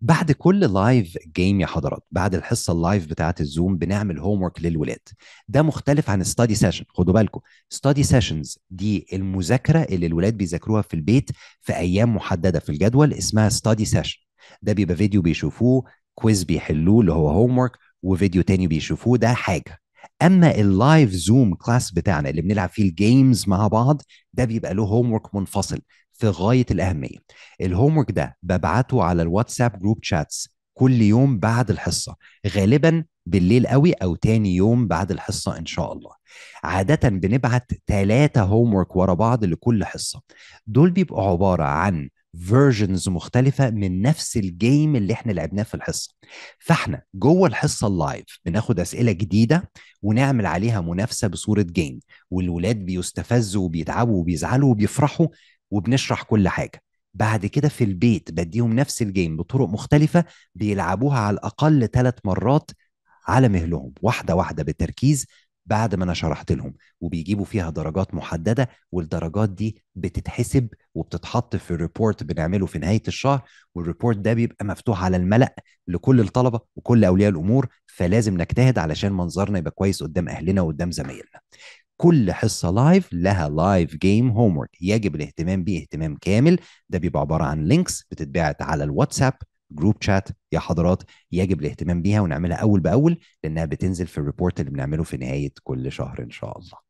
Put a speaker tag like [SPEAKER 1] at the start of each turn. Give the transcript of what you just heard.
[SPEAKER 1] بعد كل لايف جيم يا حضرات بعد الحصه اللايف بتاعه الزوم بنعمل هوم ورك للولاد ده مختلف عن ستادي سيشن خدوا بالكم ستادي سيشنز دي المذاكره اللي الولاد بيذاكروها في البيت في ايام محدده في الجدول اسمها ستادي سيشن ده بيبقى فيديو بيشوفوه كويز بيحلوه اللي هو هوم ورك وفيديو تاني بيشوفوه ده حاجه اما اللايف زوم كلاس بتاعنا اللي بنلعب فيه الجيمز مع بعض ده بيبقى له هوم ورك منفصل في غايه الاهميه الهوم ده ببعته على الواتساب جروب شاتس كل يوم بعد الحصه غالبا بالليل قوي او تاني يوم بعد الحصه ان شاء الله عاده بنبعت ثلاثه هوم ورا بعض لكل حصه دول بيبقوا عباره عن فيرجنز مختلفة من نفس الجيم اللي احنا لعبناه في الحصة فاحنا جوه الحصة اللايف بناخد أسئلة جديدة ونعمل عليها منافسة بصورة جيم والولاد بيستفزوا وبيتعبوا وبيزعلوا وبيفرحوا وبنشرح كل حاجه بعد كده في البيت بديهم نفس الجيم بطرق مختلفه بيلعبوها على الاقل ثلاث مرات على مهلهم واحده واحده بالتركيز بعد ما انا شرحت لهم وبيجيبوا فيها درجات محدده والدرجات دي بتتحسب وبتتحط في الريبورت بنعمله في نهايه الشهر والريبورت ده بيبقى مفتوح على الملأ لكل الطلبه وكل اولياء الامور فلازم نجتهد علشان منظرنا يبقى كويس قدام اهلنا وقدام زمايلنا. كل حصه لايف لها لايف جيم هومورك يجب الاهتمام بيه اهتمام كامل ده بيبقى عباره عن لينكس بتتبعت على الواتساب جروب شات يا حضرات يجب الاهتمام بيها ونعملها اول باول لانها بتنزل في الريبورت اللي بنعمله في نهايه كل شهر ان شاء الله